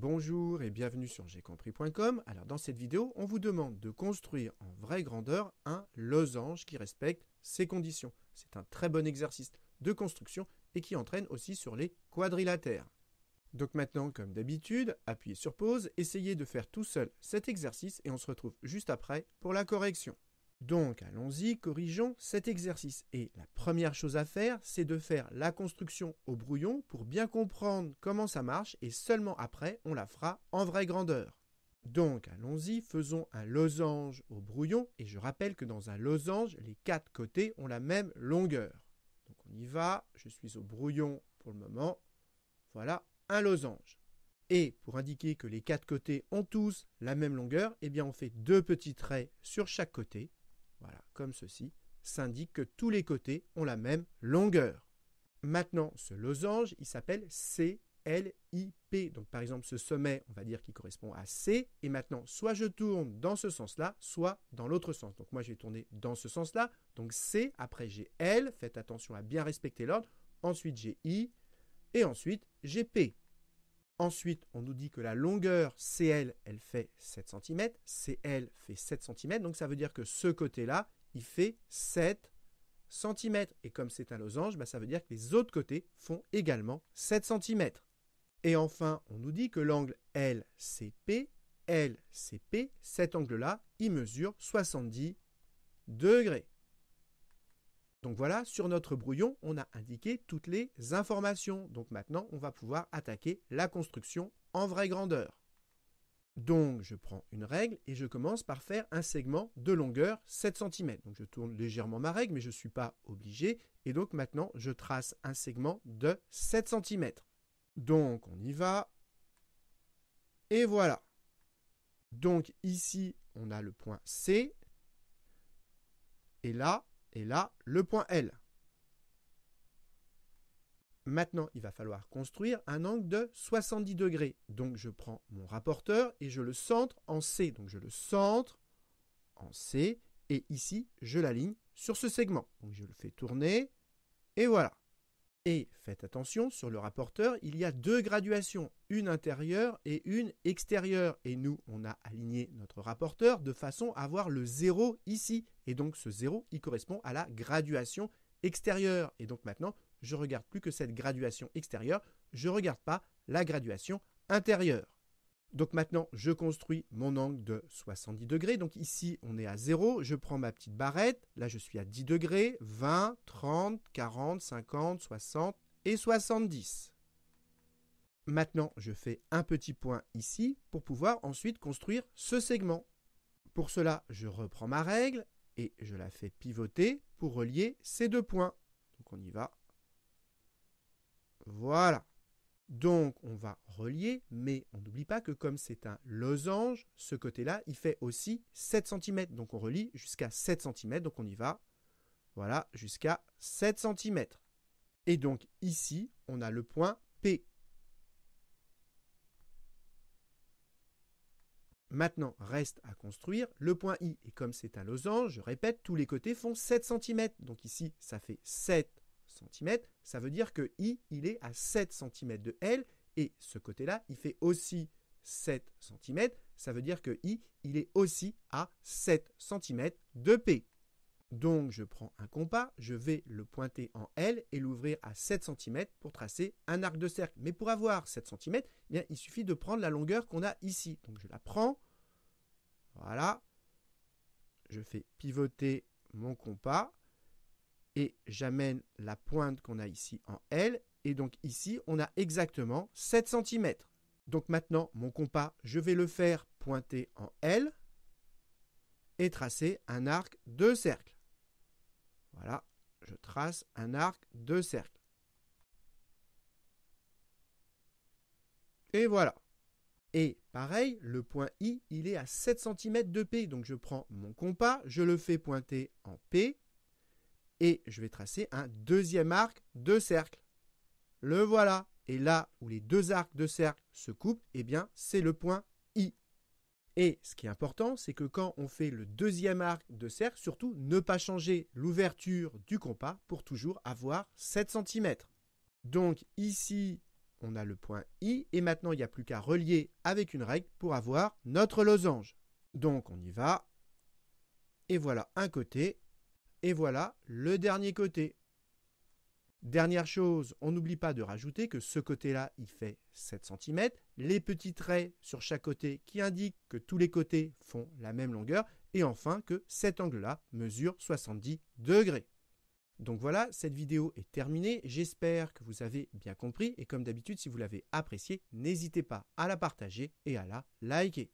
Bonjour et bienvenue sur gCompris.com. Alors dans cette vidéo, on vous demande de construire en vraie grandeur un losange qui respecte ces conditions. C'est un très bon exercice de construction et qui entraîne aussi sur les quadrilatères. Donc maintenant, comme d'habitude, appuyez sur pause, essayez de faire tout seul cet exercice et on se retrouve juste après pour la correction. Donc allons-y, corrigeons cet exercice. Et la première chose à faire, c'est de faire la construction au brouillon pour bien comprendre comment ça marche et seulement après on la fera en vraie grandeur. Donc allons-y, faisons un losange au brouillon et je rappelle que dans un losange, les quatre côtés ont la même longueur. Donc on y va, je suis au brouillon pour le moment. Voilà un losange. Et pour indiquer que les quatre côtés ont tous la même longueur, eh bien on fait deux petits traits sur chaque côté voilà, comme ceci, s'indique que tous les côtés ont la même longueur. Maintenant, ce losange, il s'appelle P. Donc par exemple, ce sommet, on va dire qu'il correspond à C. Et maintenant, soit je tourne dans ce sens-là, soit dans l'autre sens. Donc moi, je vais tourner dans ce sens-là. Donc C, après j'ai L, faites attention à bien respecter l'ordre. Ensuite, j'ai I. Et ensuite, j'ai P. Ensuite, on nous dit que la longueur CL, elle fait 7 cm, CL fait 7 cm, donc ça veut dire que ce côté-là, il fait 7 cm. Et comme c'est un losange, bah, ça veut dire que les autres côtés font également 7 cm. Et enfin, on nous dit que l'angle LCP, LCP, cet angle-là, il mesure 70 degrés. Donc voilà, sur notre brouillon, on a indiqué toutes les informations. Donc maintenant, on va pouvoir attaquer la construction en vraie grandeur. Donc je prends une règle et je commence par faire un segment de longueur 7 cm. Donc je tourne légèrement ma règle, mais je ne suis pas obligé. Et donc maintenant, je trace un segment de 7 cm. Donc on y va. Et voilà. Donc ici, on a le point C. Et là, et là le point L. Maintenant, il va falloir construire un angle de 70 degrés. Donc je prends mon rapporteur et je le centre en C. Donc je le centre en C et ici, je l'aligne sur ce segment. Donc je le fais tourner et voilà. Et faites attention, sur le rapporteur, il y a deux graduations, une intérieure et une extérieure. Et nous, on a aligné notre rapporteur de façon à avoir le zéro ici. Et donc ce zéro, il correspond à la graduation extérieure. Et donc maintenant, je regarde plus que cette graduation extérieure, je ne regarde pas la graduation intérieure. Donc maintenant, je construis mon angle de 70 degrés. Donc ici, on est à 0. Je prends ma petite barrette. Là, je suis à 10 degrés. 20, 30, 40, 50, 60 et 70. Maintenant, je fais un petit point ici pour pouvoir ensuite construire ce segment. Pour cela, je reprends ma règle et je la fais pivoter pour relier ces deux points. Donc on y va. Voilà. Donc on va relier, mais on n'oublie pas que comme c'est un losange, ce côté-là, il fait aussi 7 cm. Donc on relie jusqu'à 7 cm, donc on y va, voilà, jusqu'à 7 cm. Et donc ici, on a le point P. Maintenant, reste à construire le point I. Et comme c'est un losange, je répète, tous les côtés font 7 cm. Donc ici, ça fait 7 ça veut dire que I, il est à 7 cm de L, et ce côté-là, il fait aussi 7 cm, ça veut dire que I, il est aussi à 7 cm de P. Donc je prends un compas, je vais le pointer en L et l'ouvrir à 7 cm pour tracer un arc de cercle. Mais pour avoir 7 cm, eh bien, il suffit de prendre la longueur qu'on a ici. Donc je la prends, voilà, je fais pivoter mon compas, et j'amène la pointe qu'on a ici en L, et donc ici, on a exactement 7 cm. Donc maintenant, mon compas, je vais le faire pointer en L et tracer un arc de cercle. Voilà, je trace un arc de cercle. Et voilà. Et pareil, le point I, il est à 7 cm de P. Donc je prends mon compas, je le fais pointer en P et je vais tracer un deuxième arc de cercle. Le voilà. Et là où les deux arcs de cercle se coupent, eh bien, c'est le point I. Et ce qui est important, c'est que quand on fait le deuxième arc de cercle, surtout ne pas changer l'ouverture du compas pour toujours avoir 7 cm. Donc ici, on a le point I et maintenant il n'y a plus qu'à relier avec une règle pour avoir notre losange. Donc on y va. Et voilà un côté et voilà le dernier côté. Dernière chose, on n'oublie pas de rajouter que ce côté-là, il fait 7 cm. Les petits traits sur chaque côté qui indiquent que tous les côtés font la même longueur. Et enfin que cet angle-là mesure 70 degrés. Donc voilà, cette vidéo est terminée. J'espère que vous avez bien compris. Et comme d'habitude, si vous l'avez appréciée, n'hésitez pas à la partager et à la liker.